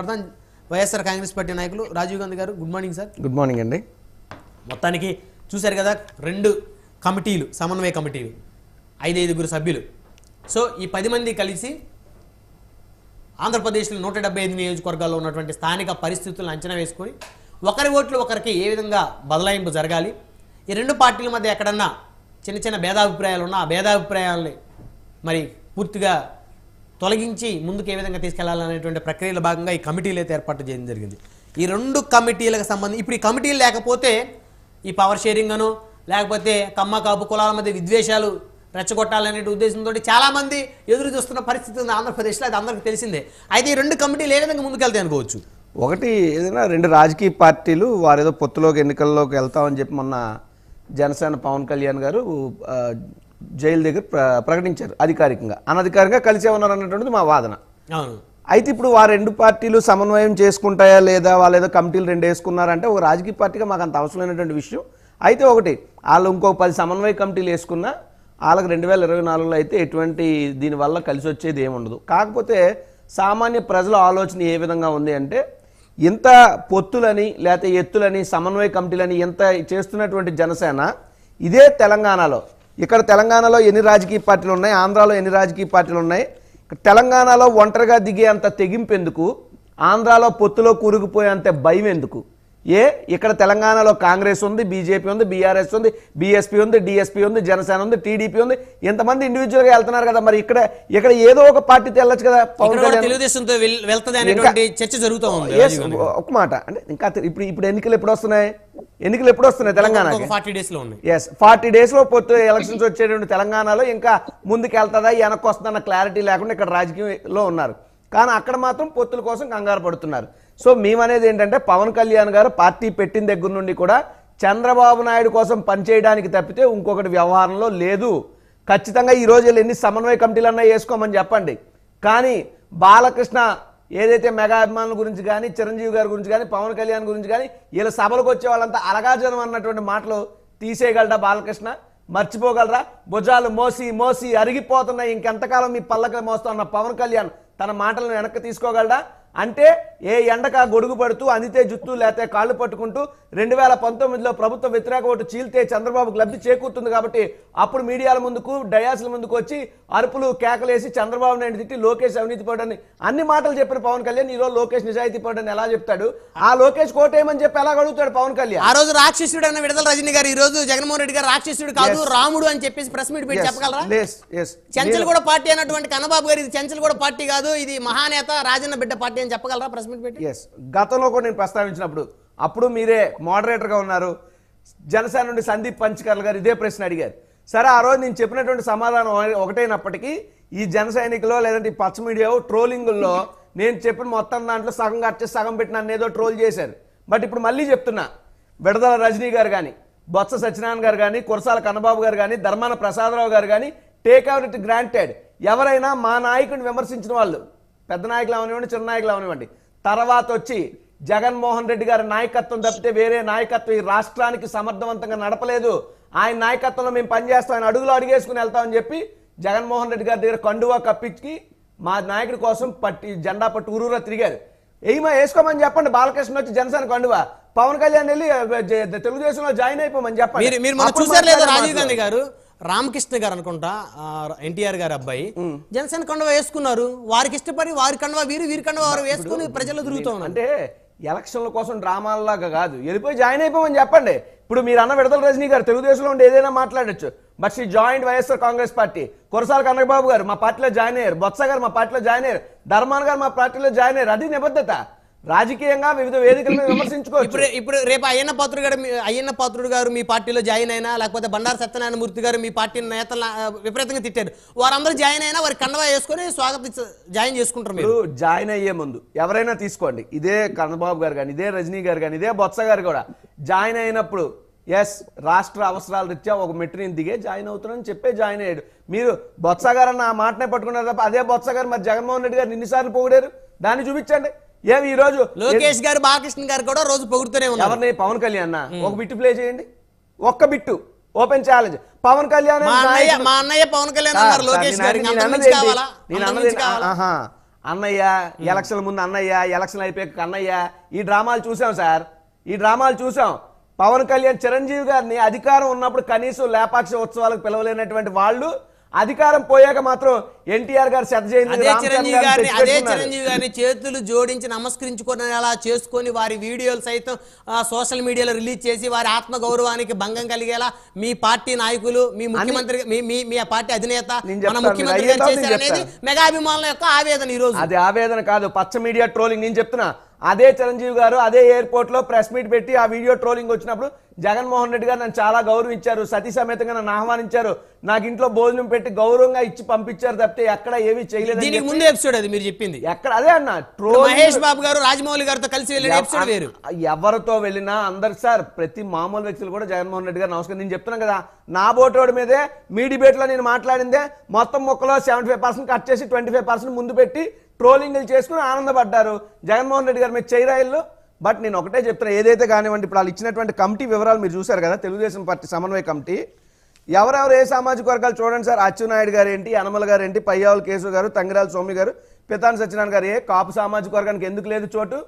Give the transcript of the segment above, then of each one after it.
అర్థం వైఎస్ఆర్ కాంగ్రెస్ పార్టీ నాయకులు రాజీవ్ గాంధీ గారు good morning sir good morning అండి మొత్తానికి చూశారు కదా రెండు కమిటీలు సమన్వయ కమిటీలు ఐదైదుగురు సభ్యులు సో ఈ పది మంది కలిసి ఆంధ్రప్రదేశ్లో నూట డెబ్బై ఐదు నియోజకవర్గాల్లో ఉన్నటువంటి స్థానిక పరిస్థితులను అంచనా వేసుకొని ఒకరి ఓట్లు ఒకరికి ఏ విధంగా బదలాయింపు జరగాలి ఈ రెండు పార్టీల మధ్య ఎక్కడన్నా చిన్న చిన్న భేదాభిప్రాయాలు ఉన్నా ఆ భేదాభిప్రాయాలని మరి పూర్తిగా తొలగించి ముందుకు ఏ విధంగా తీసుకెళ్లాలనేటువంటి ప్రక్రియలో భాగంగా ఈ కమిటీలు అయితే ఏర్పాటు చేయడం జరిగింది ఈ రెండు కమిటీలకు సంబంధించి ఇప్పుడు ఈ కమిటీలు లేకపోతే ఈ పవర్ షేరింగ్ అను లేకపోతే కమ్మ కాపు కులాల మధ్య విద్వేషాలు రెచ్చగొట్టాలనే ఉద్దేశంతో చాలామంది ఎదురు చూస్తున్న పరిస్థితి ఉంది ఆంధ్రప్రదేశ్లో అది అందరికీ తెలిసిందే అయితే ఈ రెండు కమిటీలు ఏ విధంగా ముందుకెళ్తాయి అనుకోవచ్చు ఒకటి ఏదైనా రెండు రాజకీయ పార్టీలు వారేదో పొత్తులోకి ఎన్నికల్లోకి వెళ్తామని చెప్పి మొన్న జనసేన పవన్ కళ్యాణ్ గారు జైలు దగ్గర ప్రకటించారు అధికారికంగా అనధికారికంగా కలిసే ఉన్నారు అన్నటువంటిది మా వాదన అయితే ఇప్పుడు వారు రెండు పార్టీలు సమన్వయం చేసుకుంటాయా లేదా వాళ్ళు ఏదో కమిటీలు రెండు వేసుకున్నారంటే ఒక రాజకీయ పార్టీగా మాకు అంత అవసరమైనటువంటి విషయం అయితే ఒకటి వాళ్ళు ఇంకో పది సమన్వయ కమిటీలు వేసుకున్నా వాళ్ళకి రెండు వేల ఇరవై నాలుగులో అయితే ఎటువంటి దీనివల్ల కలిసి వచ్చేది ఏముండదు కాకపోతే సామాన్య ప్రజల ఆలోచన ఏ విధంగా ఉంది అంటే ఇంత పొత్తులని లేకపోతే ఎత్తులని సమన్వయ కమిటీలని ఇంత చేస్తున్నటువంటి జనసేన ఇదే తెలంగాణలో ఇక్కడ తెలంగాణలో ఎన్ని రాజకీయ పార్టీలు ఉన్నాయి ఆంధ్రాలో ఎన్ని రాజకీయ పార్టీలు ఉన్నాయి తెలంగాణలో ఒంటరిగా దిగే అంత తెగింపు ఎందుకు ఆంధ్రాలో పొత్తులో కూరుకుపోయేంత భయం ఎందుకు ఏ ఇక్కడ తెలంగాణలో కాంగ్రెస్ ఉంది బీజేపీ ఉంది బీఆర్ఎస్ ఉంది బీఎస్పీ ఉంది డిఎస్పీ ఉంది జనసేన ఉంది టీడీపీ ఉంది ఎంతమంది ఇండివిజువల్గా వెళ్తున్నారు కదా మరి ఇక్కడ ఇక్కడ ఏదో ఒక పార్టీ తెల్లొచ్చు కదా పవన్ కళ్యాణ్ చర్చ జరుగుతుంది ఒక మాట అంటే ఇంకా ఇప్పుడు ఇప్పుడు ఎన్నికలు ఎప్పుడు వస్తున్నాయి ఎన్నికలు ఎప్పుడు వస్తున్నాయి తెలంగాణ ఫార్టీ డేస్ లో ఎస్ ఫార్టీ డేస్ లో పొత్తు ఎలక్షన్స్ వచ్చేటువంటి తెలంగాణలో ఇంకా ముందుకు వెళ్తుందా వెనక్కి వస్తుందన్న క్లారిటీ లేకుండా ఇక్కడ రాజకీయంలో ఉన్నారు కానీ అక్కడ మాత్రం పొత్తుల కోసం కంగారు పడుతున్నారు సో మేమనేది ఏంటంటే పవన్ కళ్యాణ్ గారు పార్టీ పెట్టిన దగ్గర నుండి కూడా చంద్రబాబు నాయుడు కోసం పనిచేయడానికి తప్పితే ఇంకొకటి వ్యవహారంలో లేదు ఖచ్చితంగా ఈ రోజు ఎన్ని సమన్వయ కమిటీలు అన్నా వేసుకోమని చెప్పండి కానీ బాలకృష్ణ ఏదైతే మెగా అభిమానుల గురించి కానీ చిరంజీవి గారి గురించి కానీ పవన్ కళ్యాణ్ గురించి కానీ వీళ్ళ సభలకు వచ్చే వాళ్ళంతా అలగాజనం అన్నటువంటి మాటలు తీసేయగలరా బాలకృష్ణ మర్చిపోగలరా భుజాలు మోసి మోసి అరిగిపోతున్నాయి ఇంకెంతకాలం మీ మోస్తా మోస్తున్న పవన్ కళ్యాణ్ తన మాటలను వెనక్కి తీసుకోగలడా అంటే ఏ ఎండక గొడుగు పడుతూ అందితే జుత్తు లేతే కాళ్ళు పట్టుకుంటూ రెండు వేల పంతొమ్మిదిలో ప్రభుత్వ వ్యతిరేక ఓటు చీల్తే చంద్రబాబుకు లబ్ధి చేకూరుతుంది కాబట్టి అప్పుడు మీడియాల ముందుకు డయాసుల ముందుకు వచ్చి అరుపులు కేకలేసి చంద్రబాబు నాయుడు తిట్టి లోకేష్ అవినీతి పడని అన్ని మాటలు చెప్పిన పవన్ కళ్యాణ్ ఈ రోజు లోకేష్ నిజాయితీ పడని ఎలా చెప్తాడు ఆ లోకేష్ కోటేయమని చెప్పి ఎలా అడుగుతాడు పవన్ కళ్యాణ్ ఆ రోజు రాక్షసుడు అన్న విడుదల రజనీ గారు ఈ రోజు జగన్మోహన్ రెడ్డి గారు రాక్షసుడు కాదు రాముడు అని చెప్పేసి ప్రెస్ మీట్ పెట్టి చెప్పగలరా చెంచల్ కూడా పార్టీ అన్నటువంటి కన్నబాబు గారు ఇది చెంచల్ కూడా పార్టీ కాదు ఇది మహానేత రాజన్న బిడ్డ పార్టీ అని చెప్పగలరా ప్రెస్ పెట్టి ఎస్ గతంలో కూడా నేను ప్రస్తావించినప్పుడు అప్పుడు మీరే మోడరేటర్గా ఉన్నారు జనసేన నుండి సందీప్ పంచకర్ల గారు ఇదే ప్రశ్న అడిగారు సరే ఆ రోజు నేను చెప్పినటువంటి సమాధానం ఒకటైనప్పటికీ ఈ జన సైనికులో లేదంటే ఈ పచ్చ మీడియా ట్రోలింగుల్లో నేను చెప్పిన మొత్తం దాంట్లో సగం కట్టేసి సగం పెట్టిన అనేదో ఏదో ట్రోల్ చేశారు బట్ ఇప్పుడు మళ్ళీ చెప్తున్నా విడదల రజనీ గారు కానీ బొత్స సత్యనారాయణ గారు కానీ కురసాల కన్నబాబు గారు కానీ ధర్మాన ప్రసాదరావు గారు కానీ టేక్ అవర్ ఇట్ గ్రాంటెడ్ ఎవరైనా మా నాయకుడిని విమర్శించిన వాళ్ళు పెద్ద నాయకులు అవనివ్వండి చిన్న నాయకులు అవనివ్వండి తర్వాత వచ్చి జగన్మోహన్ రెడ్డి గారి నాయకత్వం తప్పితే వేరే నాయకత్వం ఈ రాష్ట్రానికి సమర్థవంతంగా నడపలేదు ఆయన నాయకత్వంలో మేము పనిచేస్తాం ఆయన అడుగులో అడిగేసుకుని వెళ్తామని చెప్పి జగన్మోహన్ రెడ్డి గారి దగ్గర కండువా కప్పించి మా నాయకుడి కోసం పట్టి జెండా పట్టు ఊరూరా తిరిగారు ఏమో వేసుకోమని చెప్పండి బాలకృష్ణ వచ్చి జనసేన కండువా పవన్ కళ్యాణ్ వెళ్ళి తెలుగుదేశంలో జాయిన్ అయిపోమని చెప్పండి మీరు చూసారు లేదా రాజీవ్ గాంధీ గారు రామకృష్ణ గారు అనుకుంటా ఎన్టీఆర్ గారు అబ్బాయి జనసేన కండువ వేసుకున్నారు వారికి ఇష్టపడి వారి కండువ వీరు వీరి కండువ వారు వేసుకుని ప్రజలు తిరుగుతూ అంటే ఎలక్షన్ల కోసం డ్రామాల్లాగా కాదు వెళ్ళిపోయి జాయిన్ అయిపోమని చెప్పండి ఇప్పుడు మీరు అన్న విడతల రజనీ గారు తెలుగుదేశంలో ఉండి ఏదైనా మాట్లాడచ్చు but she joined YSR Congress party Kurasala Kanakababu గారు మా పార్టీలో జాయిన్ అయ్యారు బొత్స గారు మా పార్టీలో జాయిన్ అయ్యారు ధర్మాన్ గారు మా పార్టీలో జాయిన్ అయ్యారు అది నిబద్ధత రాజకీయంగా వివిధ వేదికల మీద విమర్శించుకోవచ్చు ఇప్పుడు ఇప్పుడు రేపు అయ్యన్న పాత్రుడు గారు అయ్యన్న పాత్రుడు గారు మీ పార్టీలో జాయిన్ అయినా లేకపోతే బండారు సత్యనారాయణ మూర్తి గారు మీ పార్టీ నేతల విపరీతంగా తిట్టారు వారందరూ జాయిన్ అయినా వారి కండవా వేసుకొని స్వాగత జాయిన్ చేసుకుంటారు మీరు జాయిన్ అయ్యే ముందు ఎవరైనా తీసుకోండి ఇదే కన్నబాబు గారు కానీ ఇదే రజనీ గారు కానీ ఇదే బొత్స గారు కూడా జాయిన్ అయినప్పుడు ఎస్ రాష్ట్ర అవసరాల రీత్యా ఒక మెట్రీని దిగే జాయిన్ అవుతున్నానని చెప్పే జాయిన్ అయ్యాడు మీరు బొత్స గారు అన్న ఆ మాటనే పట్టుకున్నారు తప్ప అదే బొత్స గారు మరి జగన్మోహన్ రెడ్డి గారు ఎన్నిసార్లు పోగడారు దాన్ని చూపించండి ఏమి ఈ రోజు లోకేష్ గారు బాలకృష్ణ గారు కూడా రోజు పొగుడుతూనే ఉన్నారు ఎవరిని పవన్ కళ్యాణ్ ఒక బిట్టు ప్లే చేయండి ఒక్క bit open challenge Pawan Kalyan మా అన్నయ్య పవన్ కళ్యాణ్ గారు నేను ఎలక్షన్ ముందు అన్నయ్య ఎలక్షన్ అయిపోయి అన్నయ్య ఈ డ్రామాలు చూసాం సార్ ఈ డ్రామాలు చూసాం పవన్ కళ్యాణ్ చిరంజీవి గారిని అధికారం ఉన్నప్పుడు కనీసం లేపాక్ష ఉత్సవాలకు పిలవలేనటువంటి వాళ్ళు అధికారం పోయాక మాత్రం ఎన్టీఆర్ గారు శ్రద్ధ చేయండి అదే చిరంజీవి గారిని అదే చిరంజీవి గారిని చేతులు జోడించి నమస్కరించుకుని అలా చేసుకొని వారి వీడియోలు సైతం సోషల్ మీడియాలో రిలీజ్ చేసి వారి ఆత్మ గౌరవానికి భంగం కలిగేలా మీ పార్టీ నాయకులు మీ ముఖ్యమంత్రి మీ మీ పార్టీ అధినేత మన ముఖ్యమంత్రి మెగాభిమానుల యొక్క ఆవేదన ఈ రోజు అది ఆవేదన కాదు పచ్చ మీడియా ట్రోలింగ్ నేను చెప్తున్నా అదే చిరంజీవి గారు అదే ఎయిర్పోర్ట్ లో ప్రెస్ మీట్ పెట్టి ఆ వీడియో ట్రోలింగ్ వచ్చినప్పుడు జగన్మోహన్ రెడ్డి గారు నన్ను చాలా గౌరవించారు సతీ సమేతంగా నన్ను ఆహ్వానించారు నాకు ఇంట్లో భోజనం పెట్టి గౌరవంగా ఇచ్చి పంపించారు తప్పితే ఎక్కడ ఏమి చేయలేదు దీనికి ముందు అది మీరు చెప్పింది ఎక్కడ అదే అన్న ట్రోల్ మహేష్ బాబు గారు రాజమౌళి గారితో కలిసి వెళ్ళిన వేరు ఎవరితో వెళ్ళినా అందరు సార్ ప్రతి మామూలు వ్యక్తులు కూడా జగన్మోహన్ రెడ్డి గారు నమస్కారం నేను చెప్తున్నాను కదా నా రోడ్ మీదే మీ లో నేను మాట్లాడిందే మొత్తం మొక్కలో సెవెంటీ ఫైవ్ పర్సెంట్ కట్ చేసి ట్వంటీ ఫైవ్ పర్సెంట్ ముందు పెట్టి ట్రోలింగ్లు చేసుకుని ఆనందపడ్డారు జగన్మోహన్ రెడ్డి గారు మీరు చేయరాయిల్లు బట్ నేను ఒకటే చెప్తున్నా ఏదైతే కానివ్వండి ఇప్పుడు వాళ్ళు ఇచ్చినటువంటి కమిటీ వివరాలు మీరు చూశారు కదా తెలుగుదేశం పార్టీ సమన్వయ కమిటీ ఎవరెవరు ఏ సామాజిక వర్గాలు చూడండి సార్ అచ్చెన్నాయుడు గారు ఏంటి అనమల గారు ఏంటి పయ్యావుల కేసు గారు తంగిరాల స్వామి గారు పితాన్ సత్యనారాయణ గారు ఏ కాపు సామాజిక వర్గానికి ఎందుకు లేదు చోటు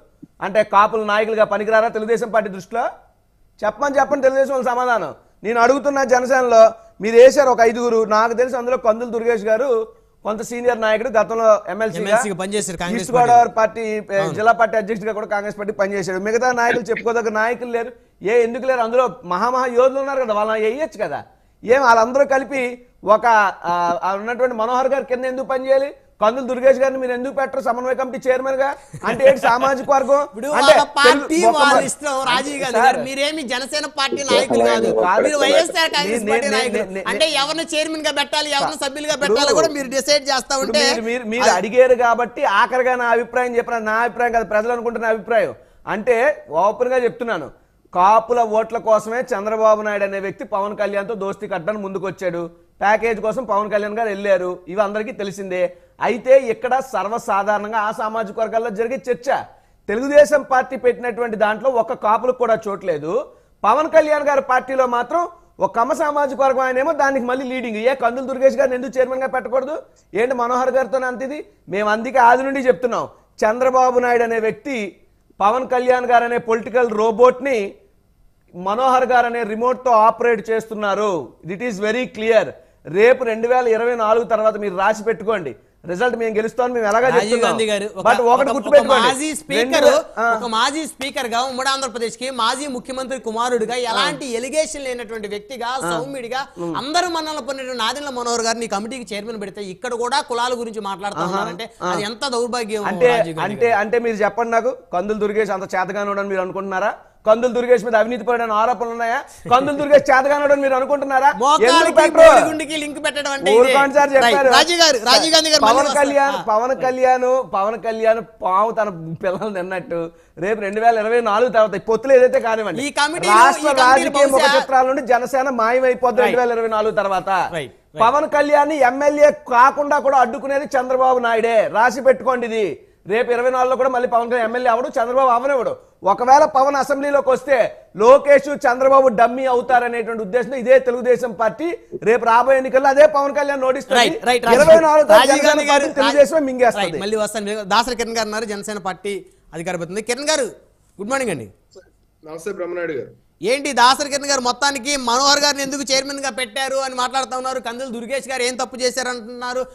అంటే కాపుల నాయకులుగా పనికిరారా తెలుగుదేశం పార్టీ దృష్టిలో చెప్పమని చెప్పండి తెలుగుదేశం వాళ్ళ సమాధానం నేను అడుగుతున్న జనసేనలో మీరు వేశారు ఒక ఐదుగురు నాకు తెలిసి అందులో కందులు దుర్గేష్ గారు కొంత సీనియర్ నాయకుడు గతంలో ఎమ్మెల్సీ ఈస్ట్ గోదావరి పార్టీ జిల్లా పార్టీ అధ్యక్షుడిగా కూడా కాంగ్రెస్ పార్టీ పనిచేశాడు మిగతా నాయకులు చెప్పుకోదగ్గ నాయకులు లేరు ఏ ఎందుకు లేరు అందులో మహామహా యోధులు ఉన్నారు కదా వాళ్ళని వేయచ్చు కదా ఏం వాళ్ళందరూ కలిపి ఒక ఉన్నటువంటి మనోహర్ గారి కింద ఎందుకు పనిచేయాలి కందులు దుర్గేష్ గారిని మీరు ఎందుకు పెట్టరు సమన్వయ కమిటీ చైర్మన్ గా అంటే ఏంటి సామాజిక వర్గం పార్టీ ఇష్టం రాజీవ్ గారు మీరేమి జనసేన పార్టీ నాయకులు కాదు మీరు వైఎస్ఆర్ కాంగ్రెస్ పార్టీ అంటే ఎవరిని చైర్మన్ గా పెట్టాలి ఎవరిని సభ్యులుగా పెట్టాలి కూడా మీరు డిసైడ్ చేస్తా ఉంటే మీరు అడిగారు కాబట్టి ఆఖరిగా నా అభిప్రాయం చెప్పిన నా అభిప్రాయం కాదు ప్రజలు అనుకుంటున్న అభిప్రాయం అంటే ఓపెన్ గా చెప్తున్నాను కాపుల ఓట్ల కోసమే చంద్రబాబు నాయుడు అనే వ్యక్తి పవన్ కళ్యాణ్తో దోస్తీ కట్టడానికి ముందుకు వచ్చాడు ప్యాకేజ్ కోసం పవన్ కళ్యాణ్ గారు వెళ్ళారు ఇవి అందరికీ తెలిసిందే అయితే ఇక్కడ సర్వసాధారణంగా ఆ సామాజిక వర్గాల్లో జరిగే చర్చ తెలుగుదేశం పార్టీ పెట్టినటువంటి దాంట్లో ఒక్క కాపులకు కూడా చోట్లేదు పవన్ కళ్యాణ్ గారి పార్టీలో మాత్రం ఒక కమ్మ సామాజిక వర్గం ఆయనేమో దానికి మళ్ళీ లీడింగ్ ఏ కందులు దుర్గేష్ గారిని ఎందుకు చైర్మన్గా పెట్టకూడదు ఏంటి మనోహర్ గారితో అంత ఇది మేము అందుకే ఆది నుండి చెప్తున్నాం చంద్రబాబు నాయుడు అనే వ్యక్తి పవన్ కళ్యాణ్ గారు అనే పొలిటికల్ రోబోట్ని మనోహర్ గారు అనే రిమోట్తో ఆపరేట్ చేస్తున్నారు ఇట్ ఈస్ వెరీ క్లియర్ రేపు రెండు వేల ఇరవై నాలుగు తర్వాత మీరు రాసి పెట్టుకోండి రిజల్ట్ మేము గెలుస్తాం మేము ఎలాగా గాంధీ మాజీ స్పీకర్ ఒక మాజీ స్పీకర్ గా ఉమ్మడి ఆంధ్రప్రదేశ్ కి మాజీ ముఖ్యమంత్రి కుమారుడిగా ఎలాంటి ఎలిగేషన్ లేనటువంటి వ్యక్తిగా సౌమ్యుడిగా అందరూ మనల్ని పొందిన ఆదిల మనోహర్ గారిని కమిటీకి చైర్మన్ పెడితే ఇక్కడ కూడా కులాల గురించి మాట్లాడుతున్నారంటే అది ఎంత దౌర్భాగ్యం అంటే అంటే అంటే మీరు చెప్పండి నాకు కందులు దుర్గేష్ అంత చేతగానే ఉండని మీరు అనుకుంటున్నారా కందులు దుర్గేష్ మీద అవినీతి పడిన ఆరోపణలు ఉన్నాయా కందులు దుర్గేష్ చేతగానడం మీరు అనుకుంటున్నారా పవన్ కళ్యాణ్ పవన్ కళ్యాణ్ పవన్ కళ్యాణ్ పాము తన పిల్లలు తిన్నట్టు రేపు రెండు వేల ఇరవై నాలుగు తర్వాత పొత్తులు ఏదైతే కానివ్వండి రాష్ట్ర రాజకీయ ముఖ చిత్రాల నుండి జనసేన మాయమైపోద్ది రెండు వేల ఇరవై నాలుగు తర్వాత పవన్ కళ్యాణ్ ఎమ్మెల్యే కాకుండా కూడా అడ్డుకునేది చంద్రబాబు నాయుడే రాసి పెట్టుకోండి ఇది రేపు ఇరవై నాలుగులో కూడా మళ్ళీ పవన్ కళ్యాణ్ ఎమ్మెల్యే అవడు చంద్రబాబు అవనివ్వడు ఒకవేళ పవన్ అసెంబ్లీలోకి వస్తే లోకేష్ చంద్రబాబు డమ్మీ అవుతారనేటువంటి ఉద్దేశంలో ఇదే తెలుగుదేశం పార్టీ రేపు రాబోయే ఎన్నికల్లో అదే పవన్ కళ్యాణ్ నోటిస్తారు మళ్ళీ కిరణ్ గారు జనసేన పార్టీ అధికార కిరణ్ గారు గుడ్ మార్నింగ్ అండి నమస్తే బ్రహ్మనాయుడు గారు ఏంటి దాసరి కిరణ్ గారు మొత్తానికి మనోహర్ గారిని ఎందుకు చైర్మన్ గా పెట్టారు అని మాట్లాడుతూ ఉన్నారు కందులు దుర్గేష్ గారు ఏం తప్పు చేశారంటున్నారు